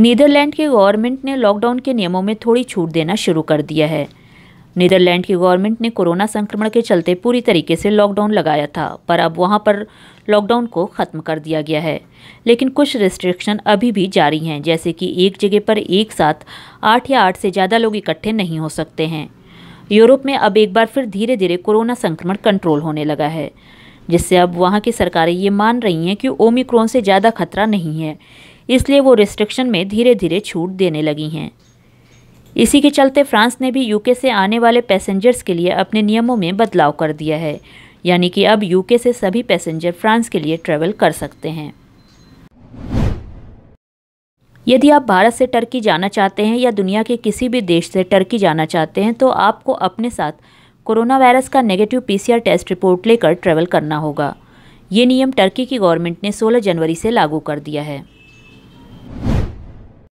Netherlands की government ने lockdown के नियमों में थोड़ी छूट देना शुरू कर दिया है नीदरलैंड की गवर्नमेंट ने कोरोना संक्रमण के चलते पूरी तरीके से लॉकडाउन लगाया था पर अब वहां पर लॉकडाउन को ख़त्म कर दिया गया है लेकिन कुछ रिस्ट्रिक्शन अभी भी जारी हैं जैसे कि एक जगह पर एक साथ आठ या आठ से ज़्यादा लोग इकट्ठे नहीं हो सकते हैं यूरोप में अब एक बार फिर धीरे धीरे कोरोना संक्रमण कंट्रोल होने लगा है जिससे अब वहाँ की सरकारें ये मान रही हैं कि ओमिक्रोन से ज़्यादा खतरा नहीं है इसलिए वो रिस्ट्रिक्शन में धीरे धीरे छूट देने लगी हैं इसी के चलते फ्रांस ने भी यूके से आने वाले पैसेंजर्स के लिए अपने नियमों में बदलाव कर दिया है यानी कि अब यूके से सभी पैसेंजर फ्रांस के लिए ट्रैवल कर सकते हैं यदि आप भारत से टर्की जाना चाहते हैं या दुनिया के किसी भी देश से टर्की जाना चाहते हैं तो आपको अपने साथ कोरोना वायरस का नेगेटिव पीसीआर टेस्ट रिपोर्ट लेकर ट्रैवल करना होगा ये नियम टर्की की गवर्नमेंट ने 16 जनवरी से लागू कर दिया है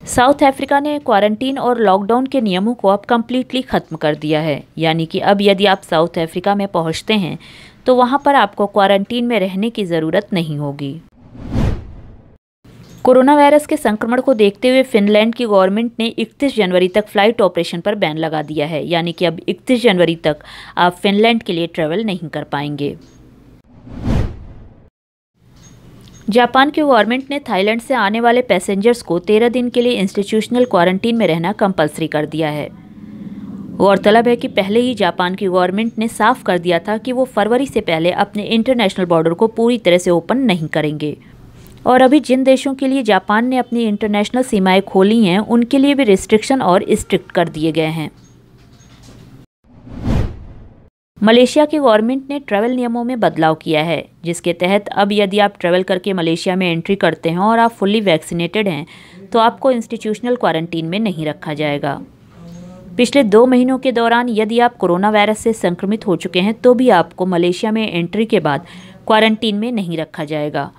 साउथ अफ्रीका ने क्वारंटीन और लॉकडाउन के नियमों को अब कम्प्लीटली ख़त्म कर दिया है यानी कि अब यदि आप साउथ अफ्रीका में पहुंचते हैं तो वहां पर आपको क्वारंटीन में रहने की ज़रूरत नहीं होगी कोरोना वायरस के संक्रमण को देखते हुए फिनलैंड की गवर्नमेंट ने 31 जनवरी तक फ़्लाइट ऑपरेशन पर बैन लगा दिया है यानी कि अब 31 जनवरी तक आप फिनलैंड के लिए ट्रैवल नहीं कर पाएंगे जापान के गवर्नमेंट ने थाईलैंड से आने वाले पैसेंजर्स को तेरह दिन के लिए इंस्टीट्यूशनल क्वारंटीन में रहना कंपलसरी कर दिया है गौरतलब है कि पहले ही जापान की गवर्नमेंट ने साफ कर दिया था कि वो फरवरी से पहले अपने इंटरनेशनल बॉर्डर को पूरी तरह से ओपन नहीं करेंगे और अभी जिन देशों के लिए जापान ने अपनी इंटरनेशनल सीमाएं खोली हैं उनके लिए भी रिस्ट्रिक्शन और स्ट्रिक्ट कर दिए गए हैं मलेशिया के गवर्नमेंट ने ट्रैवल नियमों में बदलाव किया है जिसके तहत अब यदि आप ट्रैवल करके मलेशिया में एंट्री करते हैं और आप फुल्ली वैक्सीनेटेड हैं तो आपको इंस्टीट्यूशनल क्वारंटीन में नहीं रखा जाएगा पिछले दो महीनों के दौरान यदि आप कोरोना वायरस से संक्रमित हो चुके हैं तो भी आपको मलेशिया में एंट्री के बाद क्वारंटीन में नहीं रखा जाएगा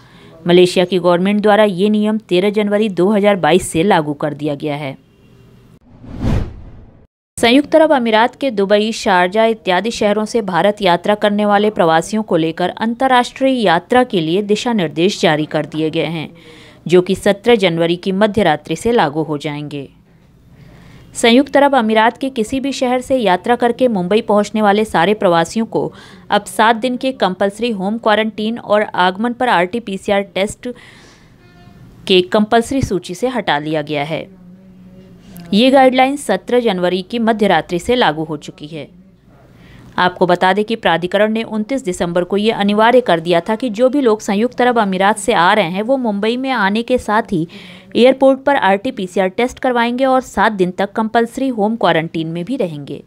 मलेशिया की गवर्नमेंट द्वारा ये नियम 13 जनवरी 2022 से लागू कर दिया गया है संयुक्त अरब अमीरात के दुबई शारजा इत्यादि शहरों से भारत यात्रा करने वाले प्रवासियों को लेकर अंतर्राष्ट्रीय यात्रा के लिए दिशा निर्देश जारी कर दिए गए हैं जो कि 17 जनवरी की मध्य रात्रि से लागू हो जाएंगे संयुक्त अरब अमीरात के किसी भी शहर से यात्रा करके मुंबई पहुंचने वाले सारे प्रवासियों को अब सात दिन के कंपलसरी होम क्वारंटीन और आगमन पर आर टेस्ट के कंपलसरी सूची से हटा लिया गया है ये गाइडलाइन 17 जनवरी की मध्य रात्रि से लागू हो चुकी है आपको बता दें कि प्राधिकरण ने 29 दिसंबर को ये अनिवार्य कर दिया था कि जो भी लोग संयुक्त अरब अमीरात से आ रहे हैं वो मुंबई में आने के साथ ही एयरपोर्ट पर आरटीपीसीआर टेस्ट करवाएंगे और सात दिन तक कंपलसरी होम क्वारंटीन में भी रहेंगे